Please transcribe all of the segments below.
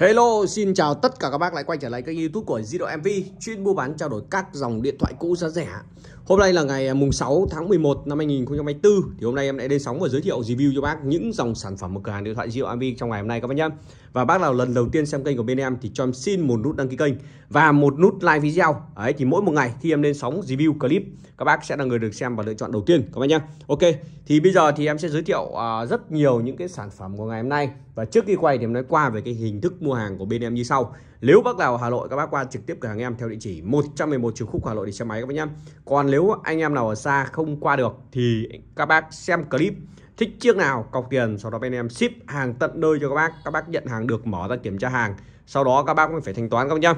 Hello, xin chào tất cả các bác lại quay trở lại kênh youtube của Zero MV chuyên mua bán trao đổi các dòng điện thoại cũ giá rẻ Hôm nay là ngày à, mùng 6 tháng 11 năm 2024 thì hôm nay em lại lên sóng và giới thiệu review cho bác những dòng sản phẩm của cửa hàng điện thoại Xiaomi Ami trong ngày hôm nay các bác nhé. Và bác nào lần đầu tiên xem kênh của bên em thì cho em xin một nút đăng ký kênh và một nút like video. Đấy thì mỗi một ngày khi em lên sóng review clip các bác sẽ là người được xem và lựa chọn đầu tiên các bác nhé. Ok. Thì bây giờ thì em sẽ giới thiệu uh, rất nhiều những cái sản phẩm của ngày hôm nay và trước khi quay thì em nói qua về cái hình thức mua hàng của bên em như sau. Nếu bác nào ở Hà Nội các bác qua trực tiếp cửa hàng em theo địa chỉ 111 Trường Khúc Hà Nội để xe máy các bác nhé. Còn nếu anh em nào ở xa không qua được thì các bác xem clip thích chiếc nào cọc tiền sau đó bên em ship hàng tận nơi cho các bác các bác nhận hàng được mở ra kiểm tra hàng sau đó các bác mới phải thanh toán các bác nhé.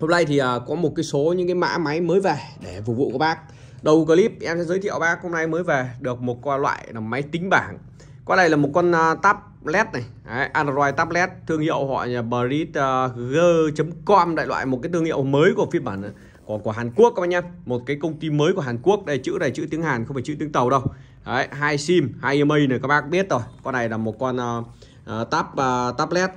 hôm nay thì à, có một cái số những cái mã máy mới về để phục vụ các bác đầu clip em sẽ giới thiệu bác hôm nay mới về được một loại là máy tính bảng con này là một con uh, tablet này Đấy, Android tablet thương hiệu họ là bridg.com à, đại loại một cái thương hiệu mới của phiên bản à, của của Hàn Quốc các bạn nhé một cái công ty mới của Hàn Quốc đây chữ này chữ tiếng Hàn không phải chữ tiếng tàu đâu Đấy, hai sim hai EMI này các bác biết rồi con này là một con uh, tab uh, tablet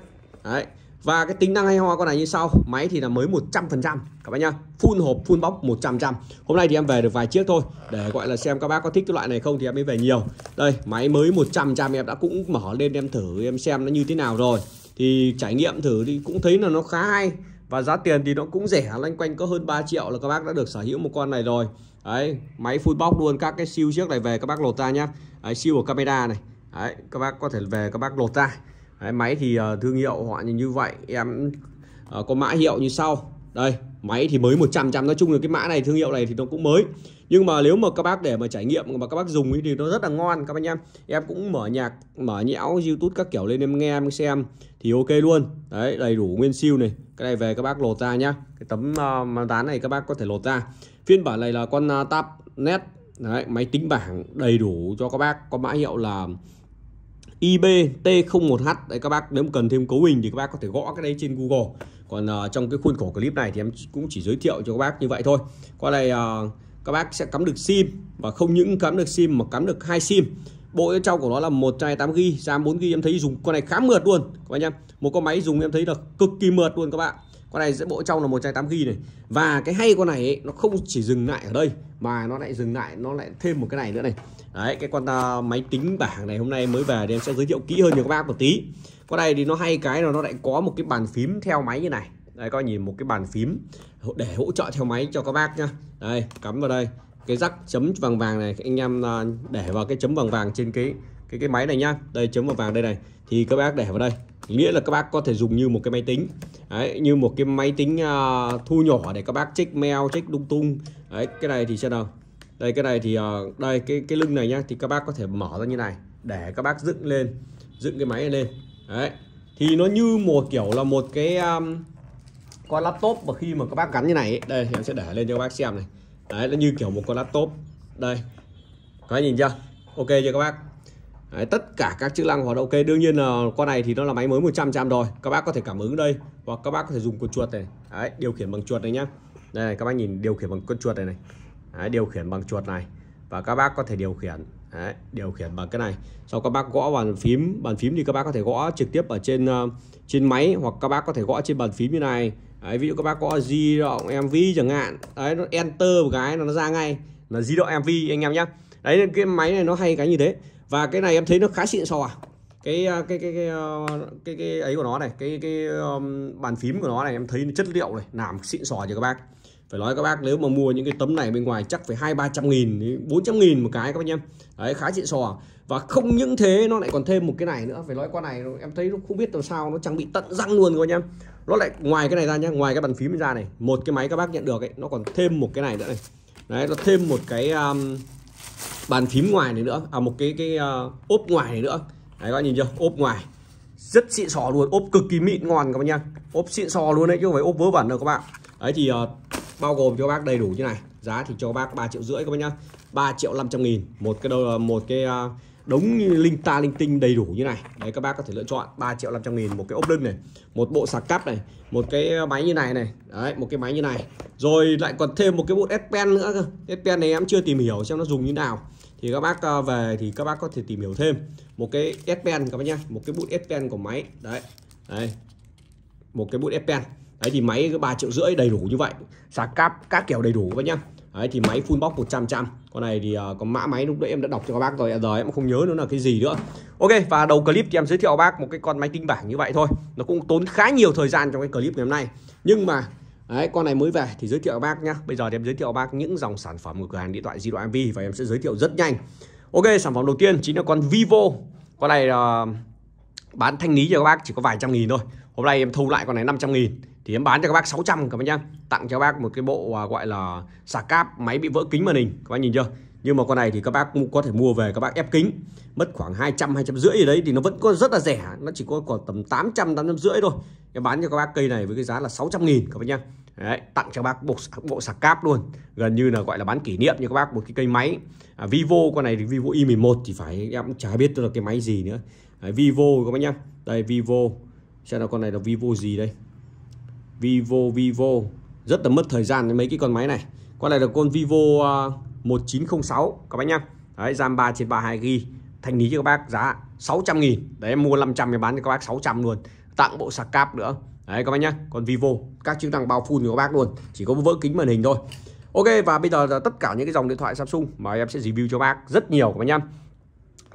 Đấy, và cái tính năng hay ho con này như sau Máy thì là mới 100% các bác nhá Full hộp, full box 100% Hôm nay thì em về được vài chiếc thôi Để gọi là xem các bác có thích cái loại này không thì em mới về nhiều Đây, máy mới 100% em đã cũng mở lên em thử em xem nó như thế nào rồi Thì trải nghiệm thử thì cũng thấy là nó khá hay Và giá tiền thì nó cũng rẻ loanh quanh có hơn 3 triệu là các bác đã được sở hữu một con này rồi Đấy, máy full bóc luôn các cái siêu chiếc này về các bác lột ra nhá Đấy, siêu của camera này Đấy, các bác có thể về các bác lột ra Đấy, máy thì uh, thương hiệu họ như vậy em uh, có mã hiệu như sau đây máy thì mới 100 trăm nói chung là cái mã này thương hiệu này thì nó cũng mới nhưng mà nếu mà các bác để mà trải nghiệm mà các bác dùng ấy thì nó rất là ngon các bác nhá em cũng mở nhạc mở nhẽo youtube các kiểu lên em nghe em xem thì ok luôn đấy đầy đủ nguyên siêu này cái này về các bác lột ra nhá cái tấm uh, tán này các bác có thể lột ra phiên bản này là con uh, tab net đấy máy tính bảng đầy đủ cho các bác có mã hiệu là IBT01H đấy các bác nếu cần thêm cấu hình thì các bác có thể gõ cái đấy trên Google còn uh, trong cái khuôn khổ clip này thì em cũng chỉ giới thiệu cho các bác như vậy thôi qua này uh, ờ, các bác sẽ cắm được sim và không những cắm được sim mà cắm được hai sim bộ bên trong của nó là 128 g RAM 4 g em thấy dùng con này khá mượt luôn các bác nhá một con máy dùng em thấy là cực kỳ mượt luôn các bạn con này sẽ bộ trong là 128 g này và cái hay con này ấy, nó không chỉ dừng lại ở đây mà nó lại dừng lại nó lại thêm một cái này nữa này đấy cái con à, máy tính bảng này hôm nay mới về thì em sẽ giới thiệu kỹ hơn cho các bác một tí con này thì nó hay cái là nó lại có một cái bàn phím theo máy như này đây coi nhìn một cái bàn phím để hỗ trợ theo máy cho các bác nhá đây cắm vào đây cái rắc chấm vàng vàng này anh em à, để vào cái chấm vàng vàng trên cái cái cái máy này nhá đây chấm vàng vàng đây này thì các bác để vào đây nghĩa là các bác có thể dùng như một cái máy tính đấy, như một cái máy tính uh, thu nhỏ để các bác check mail check lung tung đấy cái này thì sao nào đây cái này thì ờ, đây cái cái lưng này nhá thì các bác có thể mở ra như này để các bác dựng lên dựng cái máy này lên đấy thì nó như một kiểu là một cái um, con laptop mà khi mà các bác gắn như này ấy. đây thì em sẽ để lên cho các bác xem này đấy nó như kiểu một con laptop đây có nhìn chưa ok chưa các bác Đấy, tất cả các chức năng hoạt động ok đương nhiên là con này thì nó là máy mới 100 trăm rồi các bác có thể cảm ứng đây hoặc các bác có thể dùng con chuột này Đấy, điều khiển bằng chuột này nhá đây các bác nhìn điều khiển bằng con chuột này này Đấy, điều khiển bằng chuột này và các bác có thể điều khiển Đấy, điều khiển bằng cái này sau các bác gõ bàn phím bàn phím thì các bác có thể gõ trực tiếp ở trên ờ, trên máy hoặc các bác có thể gõ trên bàn phím như này đấy, ví dụ các bác gõ di động mv chẳng hạn đấy nó enter một cái là nó ra ngay là di động mv anh em nhé đấy nên cái máy này nó hay cái như thế và cái này em thấy nó khá xịn sò à cái ờ, cái cái cái ờ, cái, cái ấy của nó này cái cái um, bàn phím của nó này em thấy chất liệu này làm xịn sò cho các bác phải nói các bác nếu mà mua những cái tấm này bên ngoài chắc phải hai ba trăm nghìn bốn trăm nghìn một cái các bác nhé đấy khá xịn sò và không những thế nó lại còn thêm một cái này nữa phải nói qua này em thấy không biết làm sao nó trang bị tận răng luôn các bác nhé nó lại ngoài cái này ra nhá ngoài cái bàn phím ra này một cái máy các bác nhận được ấy nó còn thêm một cái này nữa này đấy nó thêm một cái um, bàn phím ngoài này nữa à một cái cái uh, ốp ngoài này nữa đấy các bạn nhìn chưa ốp ngoài rất xịn sò luôn ốp cực kỳ mịn ngon các bác nha ốp xịn sò luôn đấy chứ không phải ốp vớ vẩn đâu các bạn đấy thì uh, bao gồm cho bác đầy đủ như này giá thì cho bác 3 triệu rưỡi các bác nhá 3 triệu 500 nghìn một cái đôi một cái à, đống linh ta linh tinh đầy đủ như này đấy các bác có thể lựa chọn 3 triệu 500 nghìn một cái ốp lưng này một bộ sạc cắp này một cái máy như này này đấy một cái máy như này rồi lại còn thêm một cái bộ S Pen nữa cơ S Pen này em chưa tìm hiểu xem nó dùng như nào thì các bác à, về thì các bác có thể tìm hiểu thêm một cái S Pen các bác nhá một cái bút S Pen của máy đấy đấy một cái bút S Pen đấy thì máy ba triệu rưỡi đầy đủ như vậy sạc cáp các kiểu đầy đủ các bác nhá đấy thì máy full box 100 trăm con này thì uh, có mã máy lúc đấy em đã đọc cho các bác rồi à, giờ em cũng không nhớ nó là cái gì nữa ok và đầu clip thì em giới thiệu bác một cái con máy tinh bảng như vậy thôi nó cũng tốn khá nhiều thời gian trong cái clip ngày hôm nay nhưng mà Đấy, con này mới về thì giới thiệu bác nhá. Bây giờ thì em giới thiệu bác những dòng sản phẩm của cửa hàng điện thoại Di Động MV và em sẽ giới thiệu rất nhanh. Ok, sản phẩm đầu tiên chính là con Vivo. Con này uh, bán thanh lý cho các bác chỉ có vài trăm nghìn thôi. Hôm nay em thu lại con này 500 nghìn thì em bán cho các bác 600 các bác nhá tặng cho các bác một cái bộ à, gọi là sạc cáp máy bị vỡ kính màn hình các bác nhìn chưa nhưng mà con này thì các bác cũng có thể mua về các bác ép kính mất khoảng 200 200 rưỡi gì đấy thì nó vẫn có rất là rẻ nó chỉ có khoảng tầm 800 800 rưỡi thôi em bán cho các bác cây này với cái giá là 600 nghìn các bác nhá đấy, tặng cho bác bộ bộ sạc cáp luôn gần như là gọi là bán kỷ niệm như các bác một cái cây máy à, Vivo con này thì Vivo i11 thì phải em cũng chả biết được cái máy gì nữa đấy, Vivo các bác nhá đây Vivo xem là con này là Vivo gì đây Vivo Vivo rất là mất thời gian với mấy cái con máy này con này là con Vivo 1906 à, các bác nhá đấy RAM 3 trên 32 g thành lý cho các bác giá 600 nghìn đấy em mua 500 thì bán cho các bác 600 luôn tặng bộ sạc cáp nữa đấy các bác nhá còn Vivo các chức năng bao full của các bác luôn chỉ có vỡ kính màn hình thôi Ok và bây giờ là tất cả những cái dòng điện thoại Samsung mà em sẽ review cho bác rất nhiều các bác nhá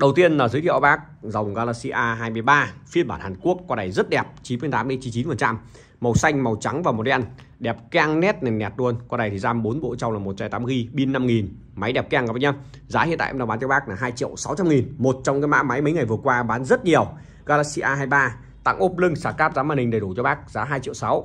Đầu tiên là giới thiệu bác dòng Galaxy A23 phiên bản Hàn Quốc con này rất đẹp 98 đến 99% màu xanh màu trắng và màu đen đẹp keng nét nền nẹt luôn con này thì RAM 4 bộ trong là 128 GB pin 5000 máy đẹp keng các bác nhá giá hiện tại em đang bán cho bác là 2 triệu 600 nghìn một trong cái mã máy mấy ngày vừa qua bán rất nhiều Galaxy A23 tặng ốp lưng sạc cáp dán màn hình đầy đủ cho bác giá 2 triệu 6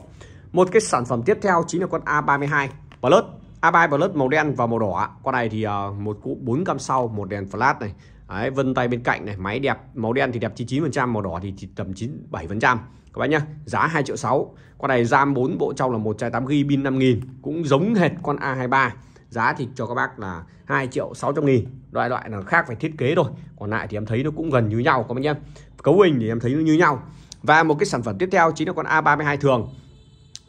một cái sản phẩm tiếp theo chính là con A32 Plus A3 Plus màu đen và màu đỏ con này thì uh, một cụ 4 cam sau một đèn flash này Đấy, vân tay bên cạnh này máy đẹp màu đen thì đẹp 99% màu đỏ thì, chỉ tầm 97% các bác nhá giá 2 triệu 6 con này RAM 4 bộ trong là một chai 8 gb pin 5000 cũng giống hệt con A23 giá thì cho các bác là 2 triệu 600 nghìn loại loại là khác phải thiết kế rồi còn lại thì em thấy nó cũng gần như nhau các bác nhá cấu hình thì em thấy nó như nhau và một cái sản phẩm tiếp theo chính là con A32 thường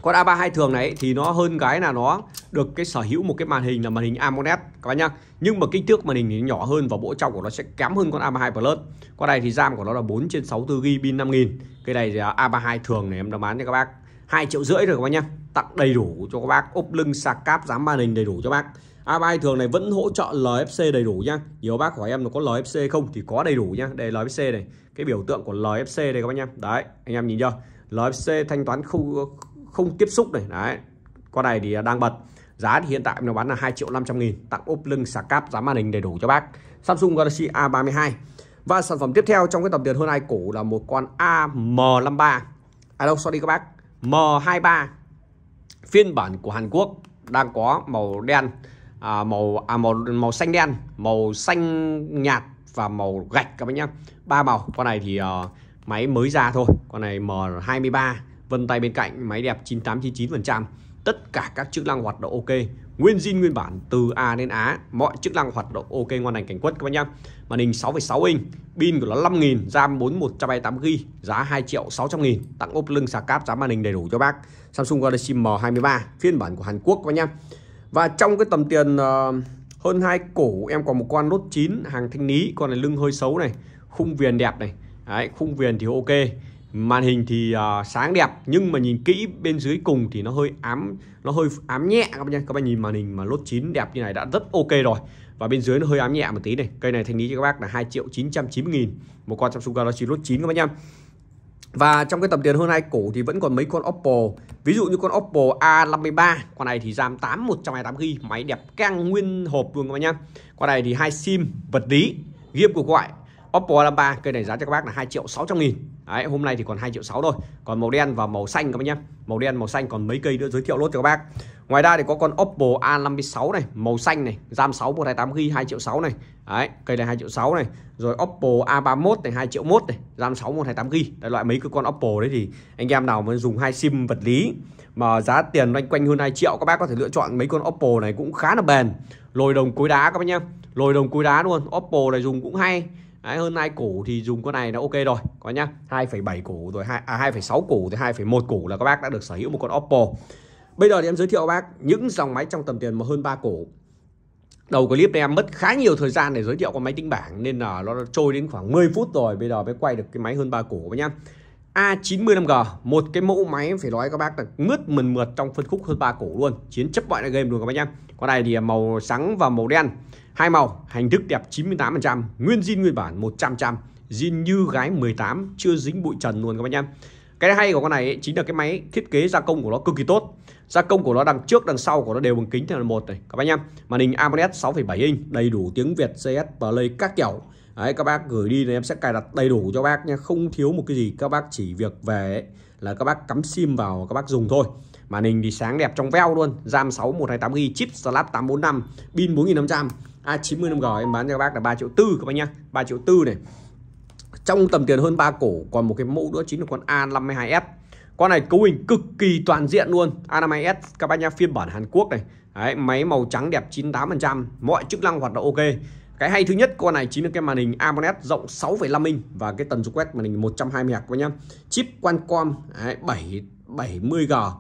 con A32 thường này thì nó hơn cái là nó được cái sở hữu một cái màn hình là màn hình AMOLED các bác nhá. Nhưng mà kích thước màn hình thì nhỏ hơn và bộ trong của nó sẽ kém hơn con A32 Plus. Con này thì RAM của nó là 4 trên 64 GB pin 5000. Cái này thì à, A32 thường này em đã bán cho các bác 2 triệu rưỡi rồi các bác nhá. Tặng đầy đủ cho các bác ốp lưng sạc cáp dán màn hình đầy đủ cho bác. A32 thường này vẫn hỗ trợ LFC đầy đủ nhá. Nhiều bác hỏi em là có LFC không thì có đầy đủ nhá. Đây LFC này, cái biểu tượng của LFC đây các bác nhá. Đấy, anh em nhìn chưa? LFC thanh toán không không tiếp xúc này đấy con này thì đang bật giá thì hiện tại nó bán là 2 triệu 500 nghìn tặng ốp lưng sạc cáp giá màn hình đầy đủ cho bác Samsung Galaxy A32 và sản phẩm tiếp theo trong cái tập tiền hơn ai cổ là một con AM53 à đâu sorry các bác M23 phiên bản của Hàn Quốc đang có màu đen à, màu à, màu màu xanh đen màu xanh nhạt và màu gạch các bác nhá ba màu con này thì uh, máy mới ra thôi con này M23 vân tay bên cạnh máy đẹp 9899% tất cả các chức năng hoạt động ok nguyên zin nguyên bản từ A đến Á mọi chức năng hoạt động ok ngoan lành cảnh quất các bạn nhá màn hình 6,6 inch pin của nó 5.000 RAM 4128GB giá 2 triệu 600 nghìn tặng ốp lưng xà cáp giá màn hình đầy đủ cho bác Samsung Galaxy M23 phiên bản của Hàn Quốc các bạn nhá và trong cái tầm tiền ờ, hơn hai cổ em còn một con nốt 9 hàng thanh lý con này lưng hơi xấu này khung viền đẹp này Đấy, khung viền thì ok màn hình thì uh, sáng đẹp nhưng mà nhìn kỹ bên dưới cùng thì nó hơi ám nó hơi ám nhẹ các bạn nhé các bạn nhìn màn hình mà lốt 9 đẹp như này đã rất ok rồi và bên dưới nó hơi ám nhẹ một tí này cây này thanh lý cho các bác là 2 triệu 990 nghìn một con Samsung Galaxy lốt 9 các bạn nhé và trong cái tầm tiền hôm nay cổ thì vẫn còn mấy con Oppo Ví dụ như con Oppo A53 Con này thì RAM 8 128 g Máy đẹp căng nguyên hộp luôn các bạn nhá Con này thì hai sim vật lý Game của gọi Oppo Alam 3 cây này giá cho các bác là 2 triệu 600 nghìn Đấy, hôm nay thì còn 2 triệu 6 thôi còn màu đen và màu xanh các bác nhé màu đen màu xanh còn mấy cây nữa giới thiệu lốt cho các bác ngoài ra thì có con Oppo A56 này màu xanh này RAM 6 128 g 2 triệu 6 này Đấy, cây này 2 triệu 6 này rồi Oppo A31 này 2 triệu 1 này RAM 6 128 GB Đấy, loại mấy cái con Oppo đấy thì anh em nào mà dùng hai sim vật lý mà giá tiền loanh quanh hơn 2 triệu các bác có thể lựa chọn mấy con Oppo này cũng khá là bền lồi đồng cối đá các bác nhé lồi đồng cối đá luôn Oppo này dùng cũng hay Đấy, hơn hai củ thì dùng con này nó ok rồi có nhá 2,7 củ rồi hai à, 2,6 củ thì 2,1 củ là các bác đã được sở hữu một con Oppo bây giờ thì em giới thiệu bác những dòng máy trong tầm tiền mà hơn 3 củ đầu clip này em mất khá nhiều thời gian để giới thiệu con máy tính bảng nên là nó trôi đến khoảng 10 phút rồi bây giờ mới quay được cái máy hơn 3 củ nhá A95G một cái mẫu máy phải nói các bác là mướt mần mượt trong phân khúc hơn ba cổ luôn chiến chấp mọi là game luôn các bác nhá con này thì màu trắng và màu đen hai màu hành thức đẹp 98% nguyên zin nguyên bản 100% zin như gái 18 chưa dính bụi trần luôn các bác nhá cái hay của con này ấy, chính là cái máy thiết kế gia công của nó cực kỳ tốt gia công của nó đằng trước đằng sau của nó đều bằng kính thế là một này các bác nhá màn hình AMOLED 6,7 inch đầy đủ tiếng Việt CS Play các kiểu Đấy, các bác gửi đi thì em sẽ cài đặt đầy đủ cho bác nha không thiếu một cái gì các bác chỉ việc về ấy, là các bác cắm sim vào các bác dùng thôi màn hình thì sáng đẹp trong veo luôn RAM 6 128 GB chip Snap 845 pin 4500 A95G em bán cho các bác là 3 triệu tư các bác nhá 3 triệu tư này trong tầm tiền hơn 3 cổ còn một cái mẫu nữa chính là con A52S con này cấu hình cực kỳ toàn diện luôn A52S các bác nhá phiên bản Hàn Quốc này Đấy, máy màu trắng đẹp 98% mọi chức năng hoạt động ok cái hay thứ nhất con này chính là cái màn hình AMOLED rộng 6,5 inch và cái tần số quét màn hình 120 Hz các nhá. Chip Qualcomm đấy, 7 70G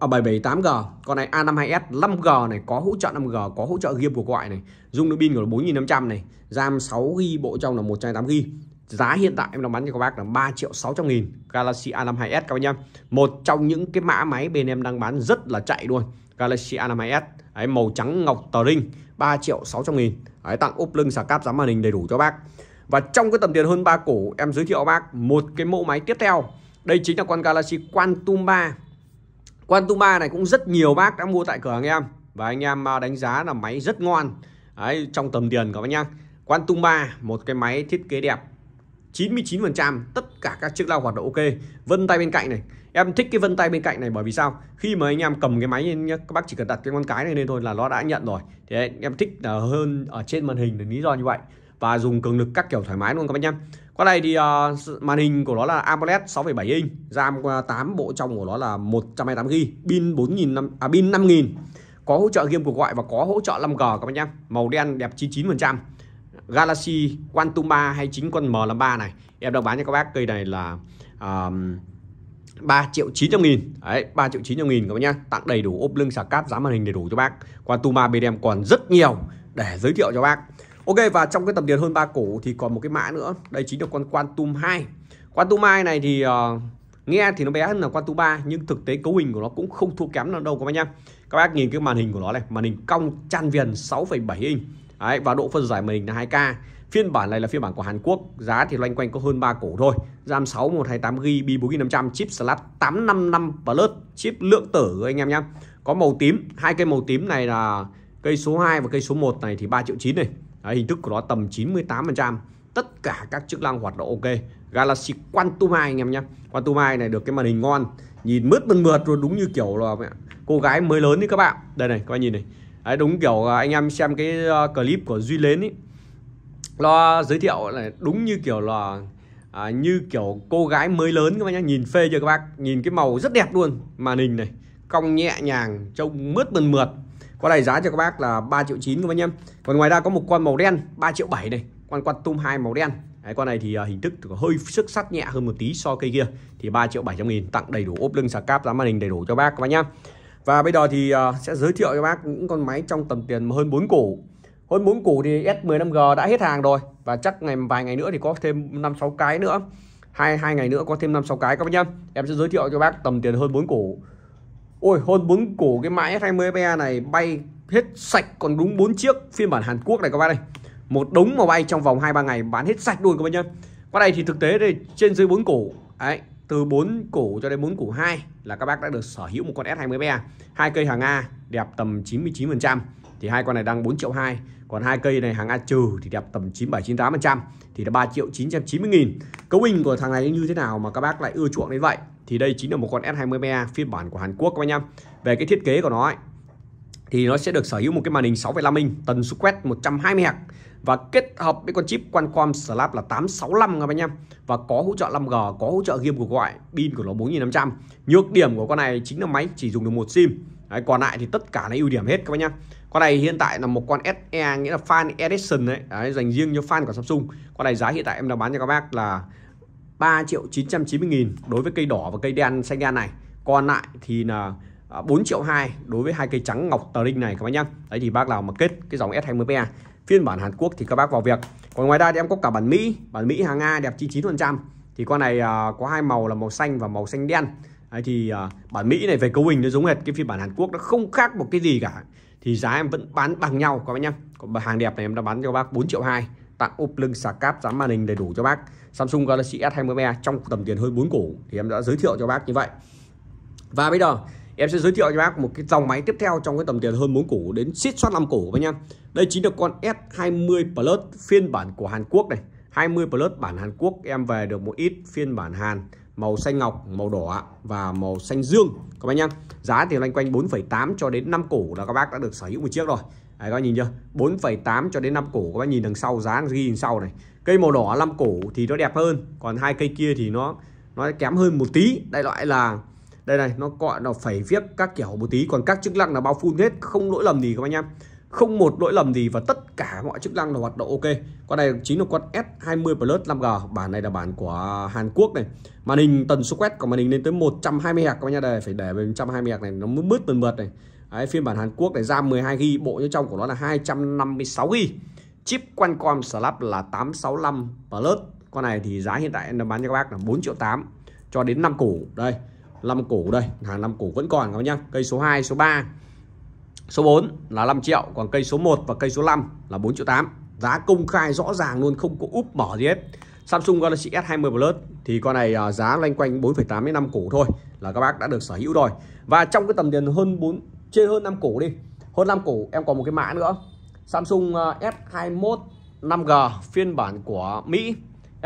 à, 778G, con này A52s 5G này có hỗ trợ 5G, có hỗ trợ game của gọi này, dung lượng pin của 4500 này, RAM 6GB bộ trong là 128GB. Giá hiện tại em đang bán cho các bác là 3 triệu 600 nghìn Galaxy A52s các bác nhá Một trong những cái mã máy bên em đang bán rất là chạy luôn Galaxy A52s Đấy, Màu trắng ngọc tờ rinh 3 triệu 600 nghìn Đấy, tặng ốp lưng sạc cáp dán màn hình đầy đủ cho bác và trong cái tầm tiền hơn 3 cổ em giới thiệu bác một cái mẫu máy tiếp theo đây chính là con Galaxy Quantum 3 Quantum 3 này cũng rất nhiều bác đã mua tại cửa hàng em và anh em à, đánh giá là máy rất ngon Đấy, trong tầm tiền các bác nhá Quantum 3 một cái máy thiết kế đẹp 99% tất cả các chiếc lao hoạt động ok vân tay bên cạnh này em thích cái vân tay bên cạnh này bởi vì sao khi mà anh em cầm cái máy lên các bác chỉ cần đặt cái con cái này lên thôi là nó đã nhận rồi thì em thích là hơn ở trên màn hình là lý do như vậy và dùng cường lực các kiểu thoải mái luôn các bác nhá qua đây thì uh, màn hình của nó là AMOLED 6,7 inch RAM 8 bộ trong của nó là 128GB pin 4.000 à pin 5.000 có hỗ trợ game cuộc gọi và có hỗ trợ 5G các bác nhá màu đen đẹp 99% Galaxy Quantum 3 hay chính con M53 này em đang bán cho các bác cây này là um, 3 triệu 900 nghìn Đấy 3 triệu 900 nghìn các bác nhé Tặng đầy đủ ốp lưng sạc cáp giá màn hình đầy đủ cho bác Quantum 3 bên em còn rất nhiều để giới thiệu cho bác Ok và trong cái tầm tiền hơn 3 cổ thì còn một cái mã nữa Đây chính là con Quantum 2 Quantum 2 này thì uh, nghe thì nó bé hơn là Quantum 3 nhưng thực tế cấu hình của nó cũng không thua kém nào đâu các bác nhá các bác nhìn cái màn hình của nó này màn hình cong chăn viền 6,7 inch Đấy, và độ phân giải màn hình là 2K phiên bản này là phiên bản của Hàn Quốc giá thì loanh quanh có hơn 3 cổ thôi RAM 6 128GB 4500 chip slot 855 Plus chip lượng tử anh em nhé có màu tím hai cây màu tím này là cây số 2 và cây số 1 này thì 3 triệu 9 này Đấy, hình thức của nó tầm 98% tất cả các chức năng hoạt động ok Galaxy Quantum 2 anh em nhé Quantum 2 này được cái màn hình ngon nhìn mướt mượt mượt rồi đúng như kiểu là cô gái mới lớn đấy các bạn đây này các bạn nhìn này Đấy, đúng kiểu anh em xem cái ờ, clip của Duy Lến ý nó giới thiệu là đúng như kiểu là à, như kiểu cô gái mới lớn các bác nhá nhìn phê chưa các bác nhìn cái màu rất đẹp luôn màn hình này cong nhẹ nhàng trông mướt mượt mượt con này giá cho các bác là 3 triệu 9 các bác nhá còn ngoài ra có một con màu đen 3 triệu 7 này con quạt tum hai màu đen Đấy, con này thì uh, hình thức hơi sức sắc nhẹ hơn một tí so cây kia thì 3 triệu 700 nghìn tặng đầy đủ ốp lưng sạc cáp giá màn hình đầy đủ cho bác các bác nhá và bây giờ thì uh, sẽ giới thiệu cho bác những con máy trong tầm tiền hơn 4 củ hơn 4 củ thì S15G đã hết hàng rồi và chắc ngày vài ngày nữa thì có thêm 5 6 cái nữa hai hai ngày nữa có thêm 5 6 cái các bác nhá. Em sẽ giới thiệu cho bác tầm tiền hơn 4 củ. Ôi, hơn 4 củ cái mã S20 e này bay hết sạch còn đúng 4 chiếc phiên bản Hàn Quốc này các bác này. Một đống mà bay trong vòng 2 3 ngày bán hết sạch luôn các bác nhá. Qua đây thì thực tế đây trên dưới 4 củ. Đấy, từ 4 củ cho đến 4 củ 2 là các bác đã được sở hữu một con S20B. Hai cây hàng A đẹp tầm 99% thì hai con này đang 4 triệu 2, còn hai cây này hàng A trừ thì đẹp tầm 97 98% thì là 3 triệu 990 nghìn Cấu hình của thằng này như thế nào mà các bác lại ưa chuộng đến vậy? Thì đây chính là một con S20B phiên bản của Hàn Quốc các bác nhá. Về cái thiết kế của nó ấy, thì nó sẽ được sở hữu một cái màn hình 6,5 inch tần số quét 120 Hz và kết hợp với con chip Qualcomm Snap là 865 các bạn nhé và có hỗ trợ 5G có hỗ trợ game của gọi pin của nó 4500 nhược điểm của con này chính là máy chỉ dùng được một sim đấy, còn lại thì tất cả là ưu điểm hết các bạn nhé con này hiện tại là một con SE nghĩa là fan edition đấy, đấy dành riêng cho fan của Samsung con này giá hiện tại em đang bán cho các bác là 3 triệu 990 nghìn đối với cây đỏ và cây đen xanh đen này còn lại thì là 4 à, triệu 2 đối với hai cây trắng ngọc tờ linh này các bác nhá. Đấy thì bác nào mà kết cái dòng S20 PA phiên bản Hàn Quốc thì các bác vào việc còn ngoài ra thì em có cả bản Mỹ bản Mỹ hàng Nga đẹp 99% thì con này uh, có hai màu là màu xanh và màu xanh đen Đấy, thì uh, bản Mỹ này về cấu hình nó giống hệt cái phiên bản Hàn Quốc nó không khác một cái gì cả thì giá em vẫn bán bằng nhau các bác nhá còn hàng đẹp này em đã bán cho bác 4 triệu 2 tặng ốp lưng sạc cáp dán màn hình đầy đủ cho bác Samsung Galaxy S20e trong tầm tiền hơi 4 củ thì em đã giới thiệu cho bác như vậy và bây giờ em sẽ giới thiệu cho bác một cái dòng máy tiếp theo trong cái tầm tiền hơn 4 củ đến xít soát 5 củ bác nhá đây chính là con S20 Plus phiên bản của Hàn Quốc này 20 Plus bản Hàn Quốc em về được một ít phiên bản Hàn màu xanh ngọc, màu đỏ và màu xanh dương các bác nhá. Giá thì loanh quanh 4,8 cho đến 5 củ là các bác đã được sở hữu một chiếc rồi. Đấy, các bác nhìn chưa? 4,8 cho đến 5 củ các bác nhìn đằng sau giá ghi đằng sau này. Cây màu đỏ 5 củ thì nó đẹp hơn, còn hai cây kia thì nó nó kém hơn một tí. Đại loại là đây này nó gọi là phải viết các kiểu một tí còn các chức năng là bao full hết không lỗi lầm gì các anh em không một lỗi lầm gì và tất cả mọi chức năng là hoạt động ok con này chính là con S20 Plus 5G bản này là bản của Hàn Quốc này màn hình tần số quét của màn hình lên tới 120 Hz các nhà đây phải để 120 Hz này nó mới mướt mượt mượt này Đấy, phiên bản Hàn Quốc này RAM 12 GB bộ như trong của nó là 256 GB chip Qualcomm Snap là 865 Plus con này thì giá hiện tại em bán cho các bác là 4 triệu 8 cho đến 5 củ đây năm củ đây hàng năm củ vẫn còn các nhá cây số 2 số 3 số 4 là 5 triệu còn cây số 1 và cây số 5 là 4 triệu 8 giá công khai rõ ràng luôn không có úp mở gì hết Samsung Galaxy S20 Plus thì con này à, giá loanh quanh 4,8 đến 5 củ thôi là các bác đã được sở hữu rồi và trong cái tầm tiền hơn 4 trên hơn 5 củ đi hơn 5 củ em còn một cái mã nữa Samsung à, S21 5G phiên bản của Mỹ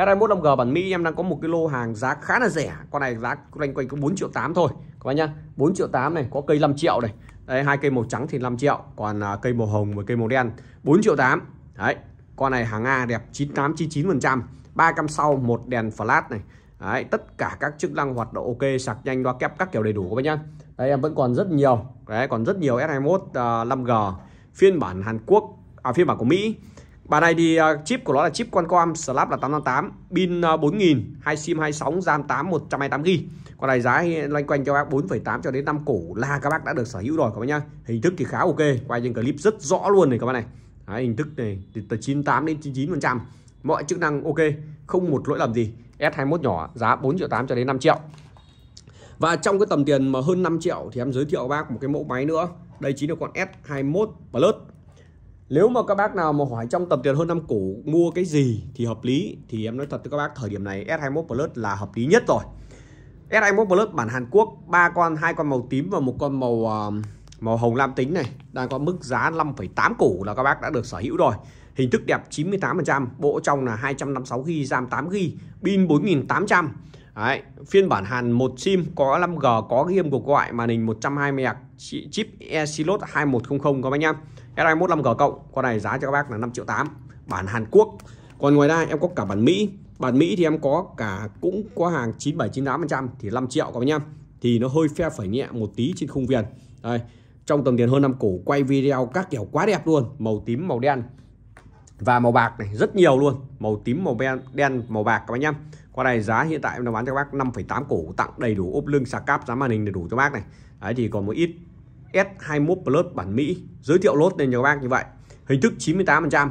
s 15 g bản Mỹ em đang có một cái lô hàng giá khá là rẻ con này giá quanh quanh có 4 triệu 8 thôi các bạn nhá 4 triệu 8 này có cây 5 triệu này đấy hai cây màu trắng thì 5 triệu còn à, cây màu hồng và cây màu đen 4 triệu 8 đấy con này hàng A đẹp 9899 phần trăm ba cam sau một đèn flash này đấy tất cả các chức năng hoạt động ok sạc nhanh đo kép các kiểu đầy đủ các bạn nhá đấy em vẫn còn rất nhiều đấy còn rất nhiều S21 uh, 5G phiên bản Hàn Quốc à phiên bản của Mỹ Bản này thì à, chip của nó là chip Qualcomm Snap là 888, pin 4000, à, hai sim 26, RAM 8 128GB. Con này giá loanh quanh cho bác 4,8 cho đến 5 cổ là các bác đã được sở hữu rồi các bác nhá. Hình thức thì khá ok, quay trên clip rất rõ luôn này các bác này. Đấy, hình thức này từ 98 đến 99%. Mọi chức năng ok, không một lỗi lầm gì. S21 nhỏ giá 4 triệu 8 cho đến 5 triệu. Và trong cái tầm tiền mà hơn 5 triệu thì em giới thiệu bác một cái mẫu máy nữa. Đây chính là con S21 Plus nếu mà các bác nào mà hỏi trong tầm tiền hơn năm cổ mua cái gì thì hợp lý thì em nói thật với các bác thời điểm này S21 Plus là hợp lý nhất rồi. S21 Plus bản Hàn Quốc ba con hai con màu tím và một con màu uh, màu hồng lam tính này đang có mức giá 5,8 củ là các bác đã được sở hữu rồi. Hình thức đẹp 98%, bộ trong là 256 GB, RAM 8 GB, pin 4800. Đấy, phiên bản Hàn một sim có 5G có game cuộc gọi màn hình 120 Hz, chip E-Slot 2100 các bác nhá s 15 g cộng con này giá cho các bác là 5 triệu 8 bản Hàn Quốc còn ngoài ra em có cả bản Mỹ bản Mỹ thì em có cả cũng có hàng 9798% thì 5 triệu các bác nhá thì nó hơi phe phẩy nhẹ một tí trên khung viền đây trong tầm tiền hơn năm cổ quay video các kiểu quá đẹp luôn màu tím màu đen và màu bạc này rất nhiều luôn màu tím màu đen màu bạc các bác nhá con này giá hiện tại em đang bán cho các bác 5,8 cổ tặng đầy đủ ốp lưng sạc cáp giá màn hình đầy đủ cho bác này đấy thì còn một ít S21 Plus bản Mỹ giới thiệu lốt lên nhiều bác như vậy hình thức 98%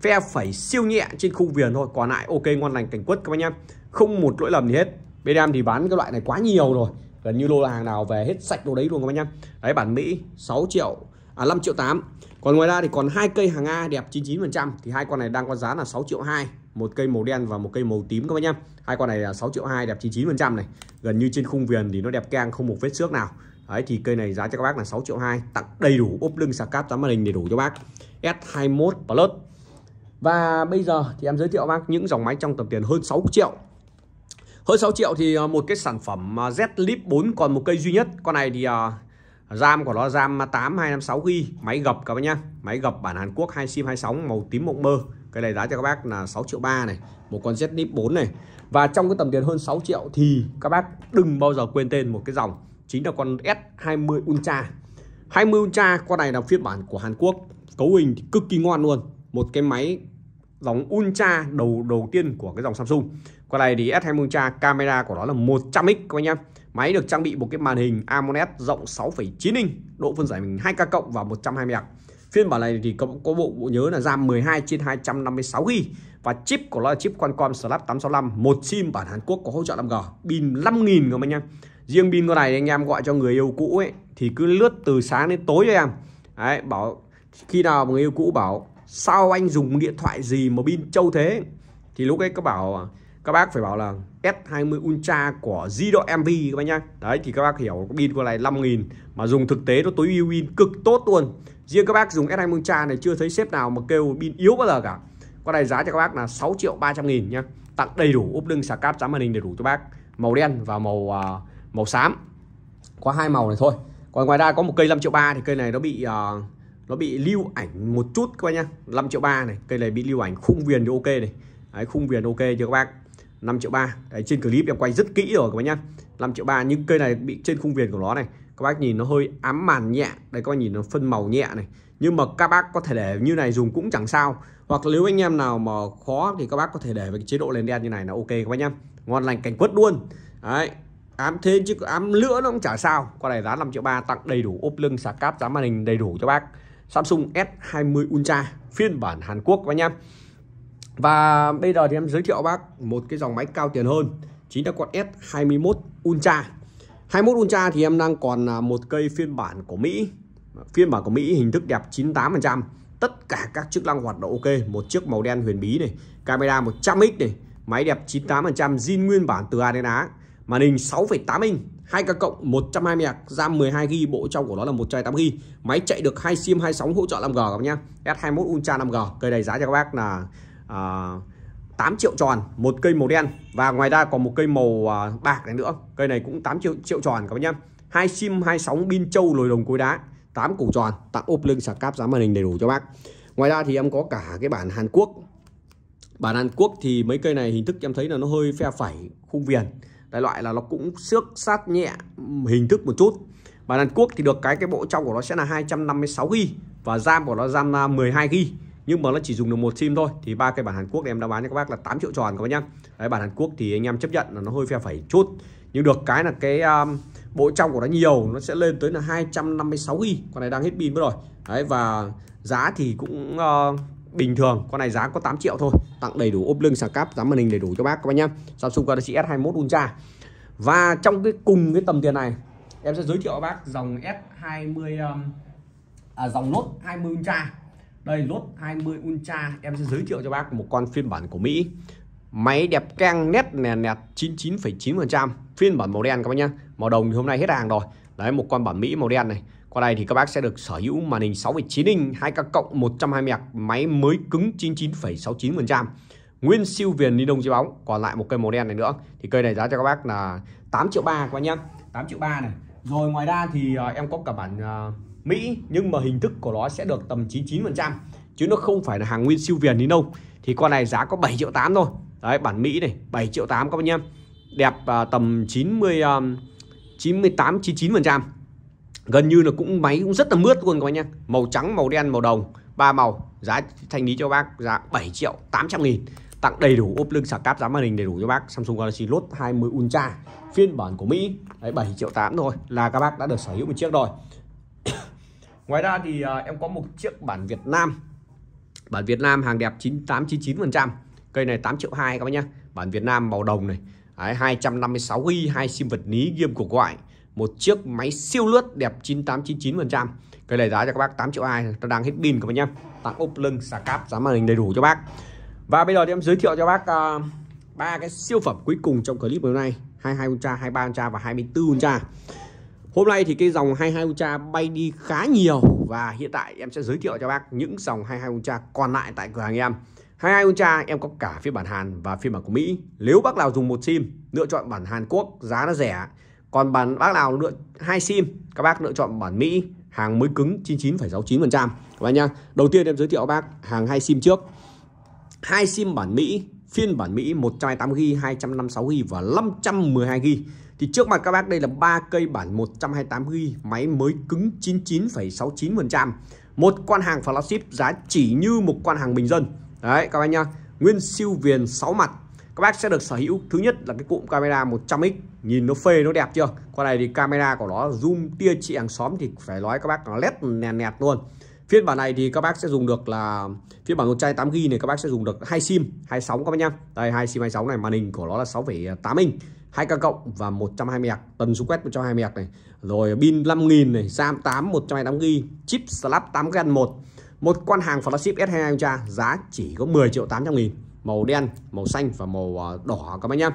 phe phải siêu nhẹ trên khung viền thôi còn lại ok ngon lành cảnh quất các bác nhá không một lỗi lầm gì hết bên em thì bán cái loại này quá nhiều rồi gần như lô hàng nào về hết sạch đồ đấy luôn các bác nhá đấy bản Mỹ 6 triệu à 5 triệu 8 còn ngoài ra thì còn hai cây hàng A đẹp 99% thì hai con này đang có giá là 6 triệu 2 một cây màu đen và một cây màu tím các bác nhá hai con này là 6 triệu 2 đẹp 99% này gần như trên khung viền thì nó đẹp keng không một vết xước nào Đấy thì cây này giá cho các bác là 6 triệu 2 tặng đầy đủ ốp lưng sạc cáp tám màn hình đầy đủ cho bác S21 Plus và bây giờ thì em giới thiệu bác những dòng máy trong tầm tiền hơn 6 triệu hơn 6 triệu thì à, một cái sản phẩm à, Z lip 4 còn một cây duy nhất con này thì à, RAM của nó RAM 8 256 GB máy gập các bác nhá máy gập bản Hàn Quốc 2 sim 26 màu tím mộng mơ cái này giá cho các bác là 6 triệu 3 này một con Z lip 4 này và trong cái tầm tiền hơn 6 triệu thì các bác đừng bao giờ quên tên một cái dòng chính là con S20 Ultra 20 Ultra con này là phiên bản của Hàn Quốc cấu hình thì cực kỳ ngon luôn một cái máy dòng Ultra đầu đầu tiên của cái dòng Samsung con này thì S20 Ultra camera của nó là 100x các anh em máy được trang bị một cái màn hình AMOLED rộng 6,9 inch độ phân giải mình 2K cộng và 120 Hz phiên bản này thì có, có bộ bộ nhớ là RAM 12 trên 256 GB và chip của nó là chip Qualcomm Snap 865 một sim bản Hàn Quốc có hỗ trợ 5G pin 5000 các anh em riêng pin con này anh em gọi cho người yêu cũ ấy thì cứ lướt từ sáng đến tối cho em đấy bảo khi nào người yêu cũ bảo sao anh dùng điện thoại gì mà pin trâu thế thì lúc ấy các bảo các bác phải bảo là S20 Ultra của Zido MV các bác nhá đấy thì các bác hiểu pin của này 5.000 mà dùng thực tế nó tối ưu pin cực tốt luôn riêng các bác dùng S20 Ultra này chưa thấy sếp nào mà kêu pin yếu bao giờ cả con này giá cho các bác là 6 triệu 300 nghìn nhá tặng đầy đủ ốp lưng sạc cáp giá màn hình đầy đủ cho bác màu đen và màu uh, màu xám có hai màu này thôi còn ngoài ra có một cây 5 triệu ba thì cây này nó bị uh, nó bị lưu ảnh một chút các bác nhá 5 triệu ba này cây này bị lưu ảnh khung viền thì ok này đấy, khung viền ok chưa các bác 5 triệu ba đấy trên clip em quay rất kỹ rồi các bác nhá 5 triệu ba nhưng cây này bị trên khung viền của nó này các bác nhìn nó hơi ám màn nhẹ đây các bác nhìn nó phân màu nhẹ này nhưng mà các bác có thể để như này dùng cũng chẳng sao hoặc nếu anh em nào mà khó thì các bác có thể để về chế độ lên đen như này là ok các bác nhá ngon lành cảnh quất luôn đấy ám thế chứ ám lửa nó cũng chả sao Qua này giá 5 triệu ba tặng đầy đủ ốp lưng sạc cáp giá màn hình đầy đủ cho bác Samsung S20 Ultra phiên bản Hàn Quốc các anh em và bây giờ thì em giới thiệu bác một cái dòng máy cao tiền hơn chính là con S21 Ultra 21 Ultra thì em đang còn à, một cây phiên bản của Mỹ phiên bản của Mỹ hình thức đẹp 98% tất cả các chức năng hoạt động ok một chiếc màu đen huyền bí này camera 100x này máy đẹp 98% zin nguyên bản từ A đến Á màn hình 6,8 inch 2 ca cộng 120 Hz, RAM 12 GB, bộ trong của nó là 108 GB. Máy chạy được hai SIM hai sóng hỗ trợ 5G các bác nhá. S21 Ultra 5G. Cây này giá cho các bác là uh, à, 8 triệu tròn, một cây màu đen và ngoài ra còn một cây màu uh, bạc này nữa. Cây này cũng 8 triệu triệu tròn các bác nhá. Hai SIM hai sóng pin châu lồi đồng cối đá, 8 củ tròn, tặng ốp lưng sạc cáp giá màn hình đầy đủ cho bác. Ngoài ra thì em có cả cái bản Hàn Quốc. Bản Hàn Quốc thì mấy cây này hình thức em thấy là nó hơi phe phẩy khung viền đại loại là nó cũng xước sát nhẹ hình thức một chút bản Hàn Quốc thì được cái cái bộ trong của nó sẽ là 256 GB và RAM của nó RAM 12 GB nhưng mà nó chỉ dùng được một sim thôi thì ba cái bản Hàn Quốc này em đã bán cho các bác là 8 triệu tròn các bác nhá. Đấy bản Hàn Quốc thì anh em chấp nhận là nó hơi phe phẩy chút. Nhưng được cái là cái um, bộ trong của nó nhiều nó sẽ lên tới là 256 GB, con này đang hết pin mất rồi. Đấy và giá thì cũng uh, bình thường con này giá có 8 triệu thôi tặng đầy đủ ốp lưng sạc cáp giá màn hình đầy đủ cho bác các bác nhá Samsung Galaxy S21 Ultra và trong cái cùng cái tầm tiền này em sẽ giới thiệu các bác dòng S20 um, à, dòng Note 20 Ultra đây Note 20 Ultra em sẽ giới thiệu cho bác một con phiên bản của Mỹ máy đẹp căng nét nè nẹt 99,9% phiên bản màu đen các bác nhá màu đồng thì hôm nay hết hàng rồi đấy một con bản Mỹ màu đen này con đây thì các bác sẽ được sở hữu màn hình 6,9 inch, 2K cộng 120 Hz, máy mới cứng 99,69%. Nguyên siêu viền ni lông dưới bóng, còn lại một cây màu đen này nữa. Thì cây này giá cho các bác là 8 triệu 3 các bác nhá. 8 triệu 3 này. Rồi ngoài ra thì à, em có cả bản à, Mỹ nhưng mà hình thức của nó sẽ được tầm 99% chứ nó không phải là hàng nguyên siêu viền đến đâu. Thì con này giá có 7 triệu 8 thôi. Đấy bản Mỹ này 7 triệu 8 các bác nhá. Đẹp uh, tầm 90 uh, 98 99% gần như là cũng máy cũng rất là mướt luôn các bác nhá màu trắng màu đen màu đồng ba màu giá thành lý cho bác giá 7 triệu 800 nghìn tặng đầy đủ ốp lưng sạc cáp giá màn hình đầy đủ cho bác Samsung Galaxy Note 20 Ultra phiên bản của Mỹ đấy 7 triệu 8 thôi là các bác đã được sở hữu một chiếc rồi ngoài ra thì à, em có một chiếc bản Việt Nam bản Việt Nam hàng đẹp 9899% cây này 8 triệu 2 các bác nhá bản Việt Nam màu đồng này đấy, 256 ghi hai sim vật lý game cuộc gọi một chiếc máy siêu lướt đẹp 9899% cái này giá cho các bác 8 triệu ai nó đang hết pin các bác nhé tặng ốp lưng xà cáp giá màn hình đầy đủ cho bác và bây giờ thì em giới thiệu cho bác à, ba uh, cái siêu phẩm cuối cùng trong clip hôm nay 22 Ultra 23 Ultra và 24 Ultra hôm nay thì cái dòng 22 Ultra bay đi khá nhiều và hiện tại em sẽ giới thiệu cho bác những dòng 22 Ultra còn lại tại cửa hàng em 22 Ultra em có cả phiên bản Hàn và phiên bản của Mỹ nếu bác nào dùng một sim lựa chọn bản Hàn Quốc giá nó rẻ còn bản bác nào lựa hai sim các bác lựa chọn bản Mỹ hàng mới cứng 99,69% các bác nhá đầu tiên em giới thiệu bác hàng hai sim trước hai sim bản Mỹ phiên bản Mỹ 128GB 256GB và 512GB thì trước mặt các bác đây là ba cây bản 128GB máy mới cứng 99,69% một quan hàng flagship giá chỉ như một quan hàng bình dân đấy các bác nhá nguyên siêu viền 6 mặt các bác sẽ được sở hữu thứ nhất là cái cụm camera 100x nhìn nó phê nó đẹp chưa con này thì camera của nó zoom tia chị hàng xóm thì phải nói các bác nó lét nẹt nẹt luôn phiên bản này thì các bác sẽ dùng được là phiên bản một chai 108 g này các bác sẽ dùng được hai sim hai sóng các bác nhá đây hai sim hai sóng này màn hình của nó là 6,8 inch hai k cộng và 120 hz tần số quét 120 hz này rồi pin 5000 này RAM 8 128 g chip Snap 8 Gen 1 một quan hàng flagship S22 Ultra giá chỉ có 10 triệu 800 nghìn màu đen màu xanh và màu à, đỏ các bác nhá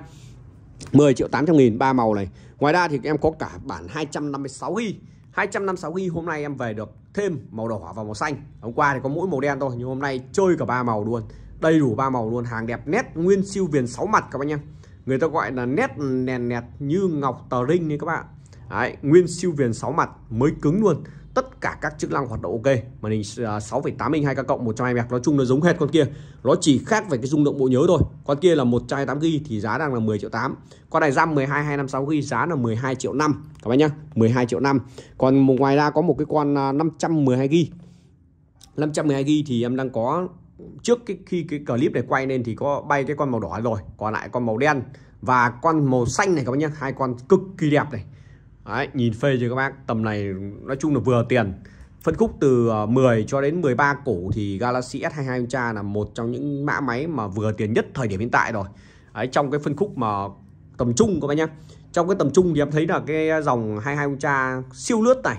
10 triệu 800 nghìn ba màu này ngoài ra thì em có cả bản 256 ghi 256 ghi hôm nay em về được thêm màu đỏ và màu xanh hôm qua thì có mỗi màu đen thôi nhưng hôm nay chơi cả ba màu luôn đầy đủ ba màu luôn hàng đẹp nét nguyên siêu viền 6 mặt các bác nhá người ta gọi là nét nền nẹt như ngọc tờ rinh đấy các bạn Đấy, nguyên siêu viền 6 mặt mới cứng luôn tất cả các chức năng hoạt động ok màn hình 6,8 à, inch 2K cộng 120 Hz nói chung nó giống hết con kia nó chỉ khác về cái dung lượng bộ nhớ thôi con kia là 128 GB thì giá đang là 10 triệu 8 con này RAM 12 256 GB giá là 12 triệu 5 các bạn nhá 12 triệu 5 còn ngoài ra có một cái con 512 GB 512 GB thì em đang có trước cái khi cái clip này quay nên thì có bay cái con màu đỏ rồi còn lại con màu đen và con màu xanh này các bạn nhé hai con cực kỳ đẹp này Đấy, nhìn phê cho các bác tầm này nói chung là vừa tiền phân khúc từ 10 ờ, cho đến 13 cổ thì Galaxy S22 Ultra là một trong những mã máy mà vừa tiền nhất thời điểm hiện tại rồi Đấy, trong cái phân khúc mà tầm trung các bác nhá trong cái tầm trung thì em thấy là cái dòng 22 Ultra siêu lướt này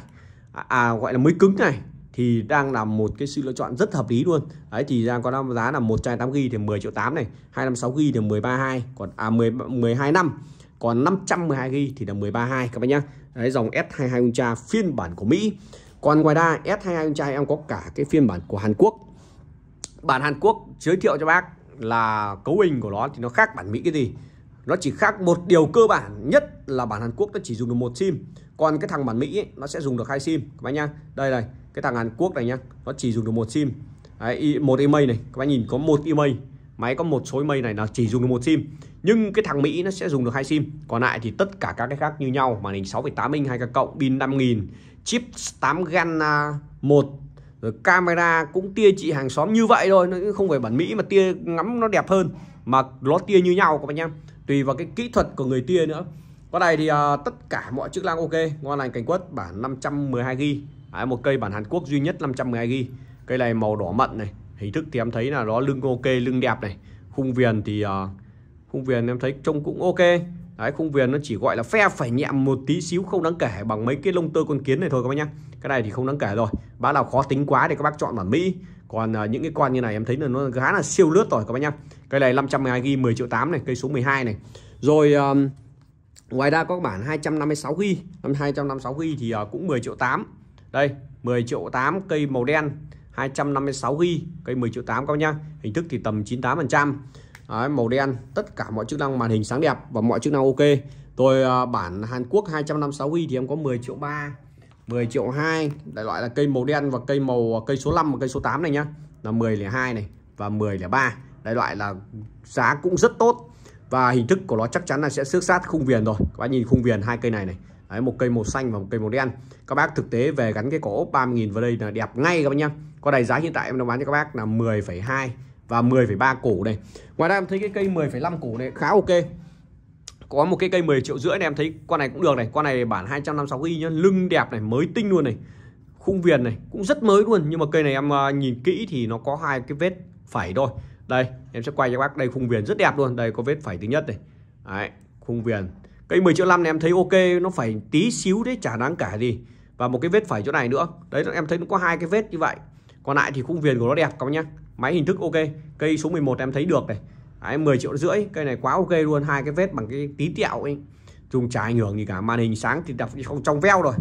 à, à, gọi là mới cứng này thì đang là một cái sự lựa chọn rất hợp lý luôn đấy thì đang có giá là 128 g thì 10 triệu 8 này 256 g thì 132 còn à 10 12 năm còn 512 GB thì là 132 các bạn nhá đấy dòng S22 Ultra phiên bản của Mỹ còn ngoài ra S22 Ultra em có cả cái phiên bản của Hàn Quốc bản Hàn Quốc giới thiệu cho bác là cấu hình của nó thì nó khác bản Mỹ cái gì nó chỉ khác một điều cơ bản nhất là bản Hàn Quốc nó chỉ dùng được một sim còn cái thằng bản Mỹ ấy, nó sẽ dùng được hai sim các bác nhá đây này cái thằng Hàn Quốc này nhá nó chỉ dùng được một sim Đấy, một email này các bạn nhìn có một email máy có một số mây này là chỉ dùng được một sim nhưng cái thằng Mỹ nó sẽ dùng được hai sim còn lại thì tất cả các cái khác như nhau màn hình 6,8 inch 2K cộng pin 5000 chip 8 gan 1 rồi camera cũng tia chị hàng xóm như vậy thôi nó không phải bản Mỹ mà tia ngắm nó đẹp hơn mà nó tia như nhau các bạn nhá tùy vào cái kỹ thuật của người tia nữa con này thì uh, tất cả mọi chức năng ok ngon lành cảnh quất bản 512 g Đấy, một cây bản Hàn Quốc duy nhất 512 g cây này màu đỏ mận này hình thức thì em thấy là nó lưng ok lưng đẹp này khung viền thì uh, khung viền em thấy trông cũng ok đấy khung viền nó chỉ gọi là phe phải nhẹm một tí xíu không đáng kể bằng mấy cái lông tơ con kiến này thôi các bác nhá cái này thì không đáng kể rồi bác nào khó tính quá thì các bác chọn bản mỹ còn uh, những cái con như này em thấy là nó khá là siêu lướt rồi các bác nhá cái này 512 g 10 triệu 8 này cây số 12 này rồi uh, ngoài ra có bản 256 g 256 g thì uh, cũng 10 triệu 8 đây 10 triệu 8 cây màu đen 256GB cây 10 triệu 8 các nhá hình thức thì tầm 98% trăm màu đen tất cả mọi chức năng màn hình sáng đẹp và mọi chức năng ok tôi ờ, bản Hàn Quốc 256GB thì em có 10 triệu 3 10 triệu 2 đại loại là cây màu đen và cây màu ờ, cây số 5 và cây số 8 này nhá là 10 2 này và 10 3 đại loại là giá cũng rất tốt và hình thức của nó chắc chắn là sẽ xước sát khung viền rồi các bác nhìn khung viền hai cây này này Đấy, một cây màu xanh và một cây màu đen các bác thực tế về gắn cái cổ ốp 30.000 vào đây là đẹp ngay các bác nhá con này giá hiện tại em đang bán cho các bác là 10,2 và 10,3 cổ đây ngoài ra em thấy cái cây 10,5 cổ này khá ok có một cái cây 10 triệu rưỡi này em thấy con này cũng được này con này bản 256 y nhá lưng đẹp này mới tinh luôn này khung viền này cũng rất mới luôn nhưng mà cây này em à, nhìn kỹ thì nó có hai cái vết phẩy thôi đây em sẽ quay cho bác đây khung viền rất đẹp luôn đây có vết phẩy thứ nhất này đấy khung viền cây 10 triệu 5 này em thấy ok nó phải tí xíu đấy chả đáng cả gì và một cái vết phẩy chỗ này nữa đấy em thấy nó có hai cái vết như vậy còn lại thì khung viền của nó đẹp các bác nhá máy hình thức ok cây số 11 em thấy được này Đấy, 10 triệu rưỡi cây này quá ok luôn hai cái vết bằng cái tí tẹo ấy dùng trái ảnh hưởng gì cả màn hình sáng thì đặt không trong veo rồi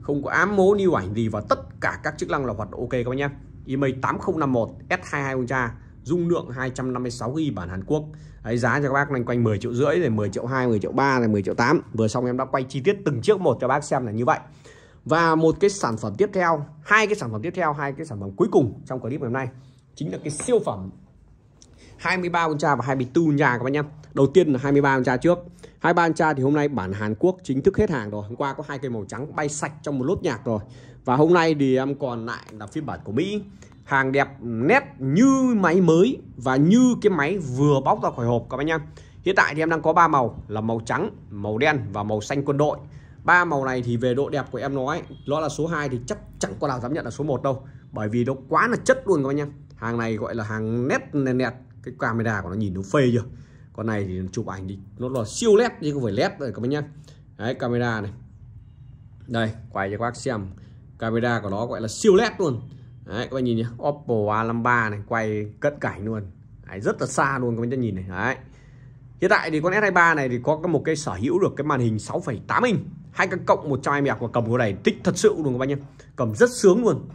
không có ám mố lưu ảnh gì và tất cả các chức năng là hoạt ok các bác nhá IMEI 8051 S22 Ultra dung lượng 256GB bản Hàn Quốc Đấy, giá cho các bác loanh quanh 10 triệu rưỡi rồi 10 triệu 2 10 triệu 3 rồi 10 triệu 8 vừa xong em đã quay chi tiết từng chiếc một cho bác xem là như vậy và một cái sản phẩm tiếp theo hai cái sản phẩm tiếp theo hai cái sản phẩm cuối cùng trong clip ngày hôm nay chính là cái siêu phẩm 23 con tra và 24 nhà các bạn nhé đầu tiên là 23 con tra trước 23 con tra thì hôm nay bản Hàn Quốc chính thức hết hàng rồi hôm qua có hai cây màu trắng bay sạch trong một lốt nhạc rồi và hôm nay thì em còn lại là phiên bản của Mỹ hàng đẹp nét như máy mới và như cái máy vừa bóc ra khỏi hộp các bạn nhé hiện tại thì em đang có ba màu là màu trắng màu đen và màu xanh quân đội ba màu này thì về độ đẹp của em nói nó là số 2 thì chắc chẳng có nào dám nhận là số 1 đâu bởi vì nó quá là chất luôn các anh em hàng này gọi là hàng nét nét, nét. cái camera của nó nhìn nó phê chưa con này thì chụp ảnh thì nó là siêu led chứ không phải led rồi các bạn em đấy camera này đây quay cho các bác xem camera của nó gọi là siêu led luôn đấy các bạn nhìn nhé Oppo A53 này quay cận cảnh luôn đấy, rất là xa luôn các bạn nhìn này đấy hiện tại thì con S23 này thì có một cái sở hữu được cái màn hình 6,8 inch hai cái cộng một 100 mẹo và cầm cái này thích thật sự luôn các bác nhé cầm rất sướng luôn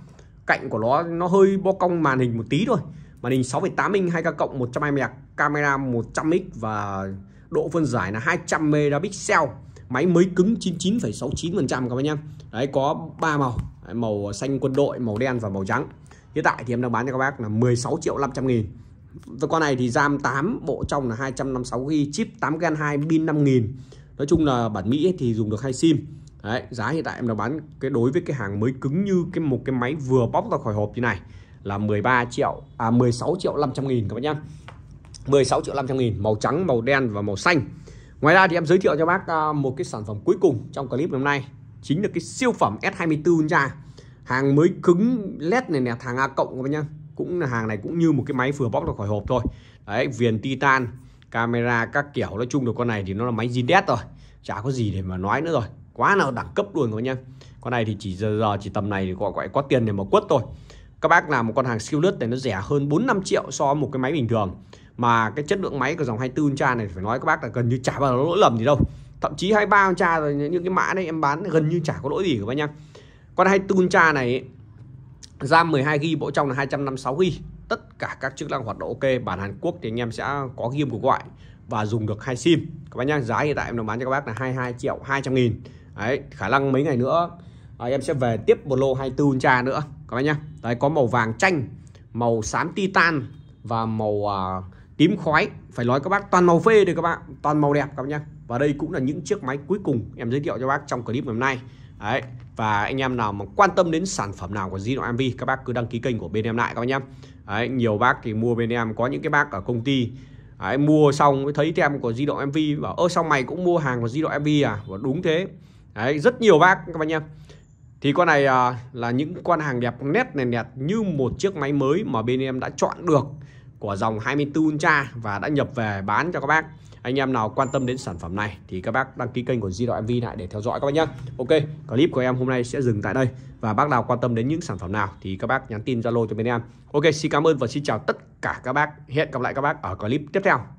cạnh của nó nó hơi bo cong màn hình một tí thôi màn hình 6,8 inch hai căn cộng 100 mẹo camera 100x và độ phân giải là 200 megapixel máy mới cứng 99,69% các bác nhé đấy có ba màu đấy, màu xanh quân đội màu đen và màu trắng hiện tại thì em đang bán cho các bác là 16 triệu 500 nghìn con này thì RAM 8 bộ trong là 256 g chip 8 gen 2 pin 5000 nói chung là bản Mỹ thì dùng được hai sim Đấy, giá hiện tại em đã bán cái đối với cái hàng mới cứng như cái một cái máy vừa bóc ra khỏi hộp như này là 13 triệu à 16 triệu 500 nghìn các bạn nhá 16 triệu 500 nghìn màu trắng màu đen và màu xanh Ngoài ra thì em giới thiệu cho bác à, một cái sản phẩm cuối cùng trong clip hôm nay chính là cái siêu phẩm S24 ra hàng mới cứng led này nè thằng A cộng các bạn nhá cũng là hàng này cũng như một cái máy vừa bóc ra khỏi hộp thôi đấy viền titan camera các kiểu nói chung được con này thì nó là máy Zin rồi chả có gì để mà nói nữa rồi quá là đẳng cấp luôn rồi nha. con này thì chỉ giờ, giờ chỉ tầm này thì gọi gọi có tiền để mà quất thôi các bác làm một con hàng siêu lướt này nó rẻ hơn 4 5 triệu so với một cái máy bình thường mà cái chất lượng máy của dòng 24 cha này phải nói các bác là gần như chả bao lỗi lầm gì đâu thậm chí 23 cha rồi những cái mã đấy em bán gần như chả có lỗi gì các bác nhá con 24 cha này RAM 12 g bộ trong là 256 GB tất cả các chức năng hoạt động ok bản Hàn Quốc thì anh em sẽ có game cuộc gọi và dùng được hai sim các bác nhá giá hiện tại em đang bán cho các bác là 22 triệu 200 nghìn đấy khả năng mấy ngày nữa à, em sẽ về tiếp một lô 24 ultra nữa các bác nhá đấy có màu vàng chanh màu xám titan và màu à, tím khói phải nói các bác toàn màu phê đây các bạn toàn màu đẹp các bác nhá và đây cũng là những chiếc máy cuối cùng em giới thiệu cho bác trong clip ngày hôm nay đấy và anh em nào mà quan tâm đến sản phẩm nào của Zino MV các bác cứ đăng ký kênh của bên em lại các bác nhá Đấy, nhiều bác thì mua bên em có những cái bác ở công ty Đấy, mua xong mới thấy tem của di động mv bảo ơ xong mày cũng mua hàng của di động mv à và đúng thế Đấy, rất nhiều bác các bạn em thì con này à, là những con hàng đẹp nét này nét như một chiếc máy mới mà bên em đã chọn được của dòng 24 Ultra và đã nhập về bán cho các bác anh em nào quan tâm đến sản phẩm này thì các bác đăng ký kênh của Di Động MV lại để theo dõi các bác nhé Ok clip của em hôm nay sẽ dừng tại đây và bác nào quan tâm đến những sản phẩm nào thì các bác nhắn tin Zalo cho bên em Ok xin cảm ơn và xin chào tất cả các bác hẹn gặp lại các bác ở clip tiếp theo